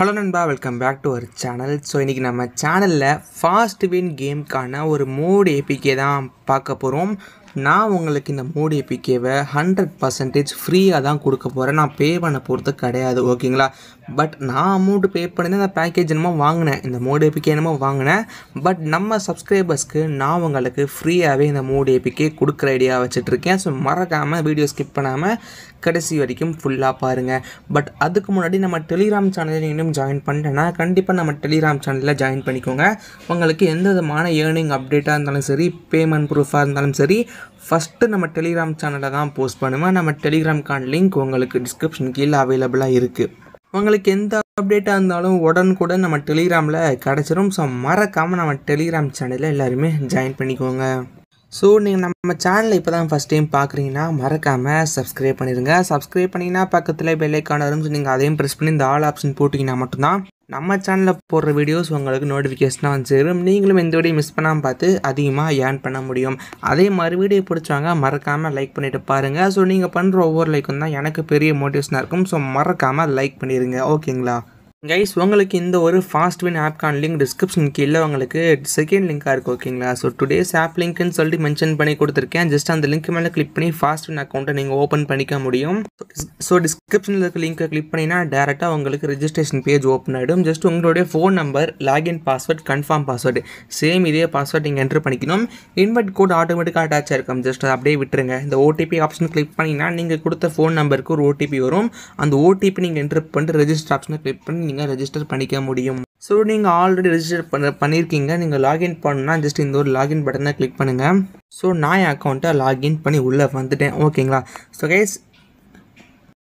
hello நண்பா welcome back to our channel so இன்றைக்கி நம்ம சேனலில் ஃபாஸ்ட் வின் கேம்க்கான ஒரு மூடு ஏபிகே தான் பார்க்க போகிறோம் நான் உங்களுக்கு இந்த மோடி பிக்கேவை ஹண்ட்ரட் பர்சன்டேஜ் ஃப்ரீயாக தான் கொடுக்க போகிறேன் நான் பே பண்ண போகிறது கிடையாது ஓகேங்களா பட் நான் அமௌண்ட் பே பண்ணி அந்த பேக்கேஜ் என்னமோ வாங்கினேன் இந்த மூடி பிக்கே என்னமோ வாங்கினேன் பட் நம்ம சப்ஸ்கிரைபர்ஸ்க்கு நான் உங்களுக்கு ஃப்ரீயாகவே இந்த மோடி பிக்கே கொடுக்குற ஐடியா வச்சுட்ருக்கேன் ஸோ மறக்காமல் வீடியோ ஸ்கிப் பண்ணாமல் கடைசி வரைக்கும் ஃபுல்லாக பாருங்கள் பட் அதுக்கு முன்னாடி நம்ம டெலிகிராம் சேனலில் இன்னும் ஜாயின் பண்ணிட்டேன்னா கண்டிப்பாக நம்ம டெலிகிராம் சேனலில் ஜாயின் பண்ணிக்கோங்க உங்களுக்கு எந்த விதமான ஏர்னிங் அப்டேட்டாக இருந்தாலும் சரி பேமெண்ட் ப்ரூஃபாக இருந்தாலும் சரி ஃபஸ்ட்டு நம்ம டெலிகிராம் சேனலை தான் போஸ்ட் பண்ணுவேன் நம்ம டெலிகிராம்கான லிங்க் உங்களுக்கு டிஸ்கிரிப்ஷன் கீழே அவைலபிளாக இருக்குது உங்களுக்கு எந்த அப்டேட்டாக இருந்தாலும் கூட நம்ம டெலிகிராமில் கிடச்சிரும் ஸோ மறக்காமல் நம்ம டெலிகிராம் சேனலில் எல்லாருமே ஜாயின் பண்ணிக்கோங்க ஸோ நீங்கள் நம்ம சேனலில் இப்போ தான் ஃபஸ்ட் டைம் பார்க்குறீங்கன்னா மறக்காமல் சப்ஸ்கிரைப் பண்ணிடுங்க சப்ஸ்கிரைப் பண்ணிங்கன்னா பக்கத்தில் பெல்லைக்கான வரும் நீங்கள் அதையும் ப்ரெஸ் பண்ணி இந்த ஆல் ஆப்ஷன் போட்டிங்கன்னா மட்டும்தான் நம்ம சேனலில் போடுற வீடியோஸ் உங்களுக்கு நோட்டிஃபிகேஷனாக வந்து நீங்களும் எந்த வீடியோ மிஸ் பண்ணாமல் பார்த்து அதிகமாக ஏர்ன் பண்ண முடியும் அதே மாதிரி வீடியோ பிடிச்சவங்க மறக்காமல் லைக் பண்ணிவிட்டு பாருங்கள் ஸோ நீங்கள் பண்ணுற ஒவ்வொரு லைக்கும் தான் எனக்கு பெரிய மோட்டிவேஷனாக இருக்கும் ஸோ மறக்காமல் லைக் பண்ணிடுங்க ஓகேங்களா கைஸ் உங்களுக்கு இந்த ஒரு ஃபாஸ்ட் வின் ஆப்கான் லிங்க் டிஸ்கிரிப்ஷன் கீழே உங்களுக்கு செகண்ட் லிங்காக இருக்குது ஓகேங்களா ஸோ டுடேஸ் ஆப் லிங்க்னு சொல்லிட்டு மென்ஷன் பண்ணி கொடுத்துருக்கேன் ஜஸ்ட் அந்த லிங்க் மேலே கிளிக் பண்ணி ஃபாஸ்ட் வின் அக்கௌண்ட்டை நீங்கள் ஓப்பன் பண்ணிக்க முடியும் ஸோ டிஸ்கிரிப்ஷனில் இருக்க லிங்க்கை கிளிக் பண்ணினா டேரெக்டாக உங்களுக்கு ரிஜிஸ்ட்ரேஷன் பேஜ் ஓப்பன் ஆகிடும் ஜஸ்ட் உங்களுடைய phone number login password confirm password same இதே பாஸ்வேர்ட் நீங்கள் என்ட்ரு பண்ணிக்கணும் இன்வெர்ட் கோட் ஆட்டோமேட்டிக்காக அட்டாச் ஆயிருக்கும் ஜஸ்ட் அப்படியே விட்டுருங்க இந்த ஓடிபி ஆப்ஷன் கிளிக் பண்ணிங்கன்னா நீங்கள் கொடுத்த ஃபோன் நம்பருக்கு ஒரு ஓடிபி வரும் அந்த ஓடிபி நீங்கள் என்ட்ரு பண்ணிட்டு ரெஜிஸ்டர் ஆப்ஷனை கிளிக் பண்ணி நீங்கள் ரெஜிஸ்டர் பண்ணிக்க முடியும் ஸோ நீங்கள் ஆல்ரெடி ரெஜிஸ்டர் பண்ண பண்ணியிருக்கீங்க நீங்கள் லாகின் பண்ணால் ஜஸ்ட் இந்த ஒரு லாகின் பட்டனை கிளிக் பண்ணுங்கள் ஸோ நான் என் அக்கௌண்ட்டை லாகின் பண்ணி உள்ளே வந்துட்டேன் ஓகேங்களா ஸோ கேஸ்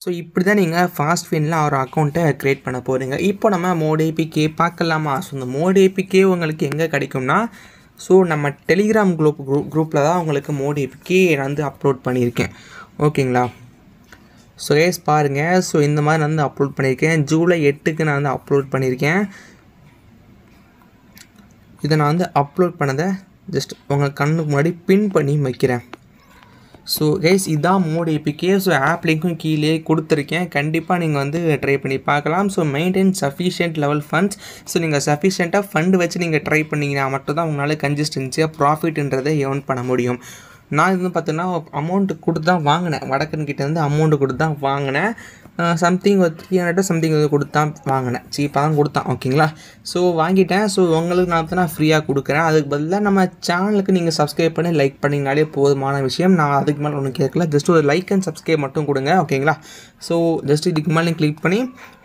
ஸோ இப்படி தான் நீங்கள் ஃபாஸ்ட் ஃபீனில் அவர் அக்கௌண்ட்டை க்ரியேட் பண்ண போகிறீங்க இப்போ நம்ம மோடிபிகே பார்க்கலாமா ஸோ இந்த மோடிபிகே உங்களுக்கு எங்கே கிடைக்கும்னா ஸோ நம்ம டெலிகிராம் குரூப் குரூப் குரூப்பில் தான் உங்களுக்கு மோடிபிகே நான் வந்து அப்லோட் பண்ணியிருக்கேன் ஓகேங்களா ஸோ கேஸ் பாருங்கள் ஸோ இந்த மாதிரி நான் வந்து அப்லோட் பண்ணியிருக்கேன் ஜூலை எட்டுக்கு நான் வந்து அப்லோட் பண்ணியிருக்கேன் இதை நான் வந்து அப்லோட் பண்ணதை ஜஸ்ட் உங்கள் கண்ணுக்கு முன்னாடி பின் பண்ணி வைக்கிறேன் ஸோ கேஸ் இதான் மோட் ஏபிகே ஸோ ஆப் லிங்க்கும் கீழே கொடுத்துருக்கேன் கண்டிப்பாக நீங்கள் வந்து ட்ரை பண்ணி பார்க்கலாம் so maintain sufficient level funds so நீங்கள் சஃபிஷியண்ட்டாக ஃபண்டு வச்சு நீங்கள் ட்ரை பண்ணிங்கன்னா மட்டும்தான் உங்களால் கன்சிஸ்டன்சியாக ப்ராஃபிட்ன்றதை ஏர்ன் பண்ண முடியும் நான் இது வந்து பார்த்தீங்கன்னா அமௌண்ட்டு கொடுத்து தான் வாங்கினேன் வடக்கன்கிட்டேருந்து அமௌண்ட்டு கொடுத்து தான் வாங்கினேன் சம்திங் ஒரு த்ரீ ஹண்ட்ரட் சம்திங் வந்து கொடுத்தான் வாங்கினேன் சீப்பாக தான் கொடுத்தான் ஓகேங்களா ஸோ வாங்கிட்டேன் ஸோ உங்களுக்கு நான் நான் ஃப்ரீயாக கொடுக்குறேன் அதுக்கு பதிலாக நம்ம சேனலுக்கு நீங்கள் சப்ஸ்கிரைப் பண்ணி லைக் பண்ணிங்கனாலே போதுமான விஷயம் நான் அதுக்கு மேலே ஒன்றும் கேட்கல ஜஸ்ட் ஒரு லைக் அண்ட் சப்ஸ்கிரைப் மட்டும் கொடுங்க ஓகேங்களா ஸோ ஜஸ்ட் இதுக்கு மேலே நீங்கள் கிளிக் பண்ணி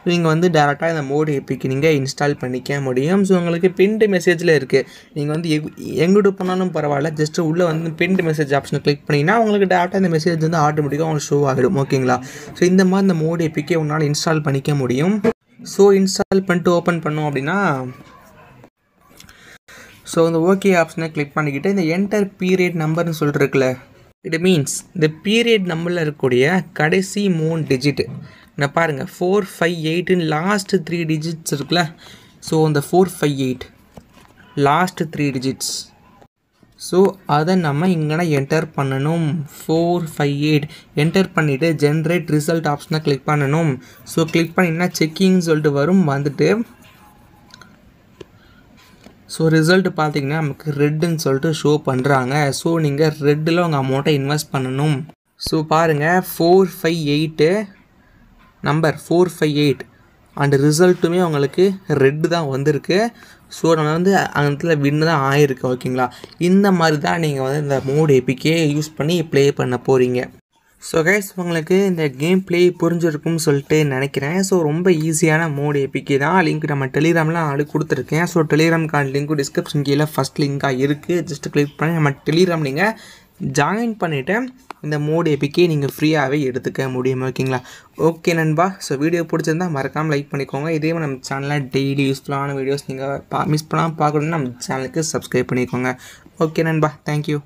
நீங்கள் வந்து டேரெக்டாக இந்த மோடு எப்பிக்கு நீங்கள் இன்ஸ்டால் பண்ணிக்க முடியும் ஸோ உங்களுக்கு பிண்ட் மெசேஜில் இருக்குது நீங்கள் வந்து எங்கிட்டு போனாலும் பரவாயில்ல ஜஸ்ட்டு உள்ளே வந்து பிண்ட் மெசேஜ் ஆப்ஷனை கிளிக் பண்ணிங்கன்னா உங்களுக்கு டேரெக்டாக இந்த மெசேஜ் வந்து ஆட்டோமேட்டிக்காக உங்களுக்கு ஷோ ஆகிடும் ஓகேங்களா ஸோ இந்த மாதிரி இந்த மோடி க்ளவுட் எப்பிக்கே உன்னால் இன்ஸ்டால் பண்ணிக்க முடியும் ஸோ இன்ஸ்டால் பண்ணிட்டு ஓப்பன் பண்ணோம் அப்படின்னா ஸோ இந்த ஓகே ஆப்ஷனை கிளிக் பண்ணிக்கிட்டு இந்த என்டர் பீரியட் நம்பர்னு சொல்லிட்டுருக்குல்ல இட் மீன்ஸ் இந்த பீரியட் நம்பரில் இருக்கக்கூடிய கடைசி மூணு டிஜிட்டு நான் பாருங்கள் ஃபோர் ஃபைவ் எயிட்டுன்னு லாஸ்ட்டு த்ரீ டிஜிட்ஸ் இருக்குல்ல ஸோ அந்த four five eight last three digits so அதை நம்ம இங்கே என்டர் பண்ணணும் ஃபோர் ஃபைவ் எயிட் என்டர் பண்ணிவிட்டு ஜென்ரேட் ரிசல்ட் ஆப்ஷனை கிளிக் பண்ணணும் ஸோ கிளிக் பண்ணிங்கன்னா செக்கிங்னு சொல்லிட்டு வரும் வந்துட்டு ஸோ ரிசல்ட் பார்த்தீங்கன்னா நமக்கு ரெட்டுன்னு சொல்லிட்டு ஷோ பண்ணுறாங்க ஸோ நீங்கள் ரெட்டில் உங்கள் அமௌண்ட்டை இன்வெஸ்ட் பண்ணணும் ஸோ பாருங்கள் four five eight number four five eight and ரிசல்ட்டுமே அவங்களுக்கு ரெட்டு தான் வந்திருக்கு ஸோ நம்ம வந்து அந்த இடத்துல வின்னு தான் ஆயிருக்கு ஓகேங்களா இந்த மாதிரி தான் நீங்கள் வந்து இந்த மூடு எப்பிக்கே யூஸ் பண்ணி ப்ளே பண்ண போகிறீங்க ஸோ கைஸ் உங்களுக்கு இந்த கேம் ப்ளே புரிஞ்சிருக்கும்னு சொல்லிட்டு நினைக்கிறேன் ஸோ ரொம்ப ஈஸியான மோடு எப்பிக்கே தான் லிங்க் நம்ம டெலிகிராம்லாம் ஆடு கொடுத்துருக்கேன் ஸோ டெலிகிராம்கான லிங்க்கு டிஸ்கிரிப்ஷன் கீழே ஃபஸ்ட் லிங்காக இருக்குது ஜஸ்ட் கிளிக் பண்ணி நம்ம டெலிகிராம் நீங்கள் ஜாயின் பண்ணிவிட்டு இந்த மோடு எப்பிக்கே நீங்கள் ஃப்ரீயாகவே எடுத்துக்க முடியும் ஓகேங்களா ஓகே நண்பா ஸோ வீடியோ பிடிச்சிருந்தா மறக்காமல் லைக் பண்ணிக்கோங்க இதே நம்ம சேனலில் டெய்லி யூஸ்ஃபுல்லான வீடியோஸ் நீங்கள் பா மிஸ் பண்ணாமல் பார்க்கணுன்னு நம்ம சேனலுக்கு சப்ஸ்கிரைப் பண்ணிக்கோங்க ஓகே நண்பா தேங்க்யூ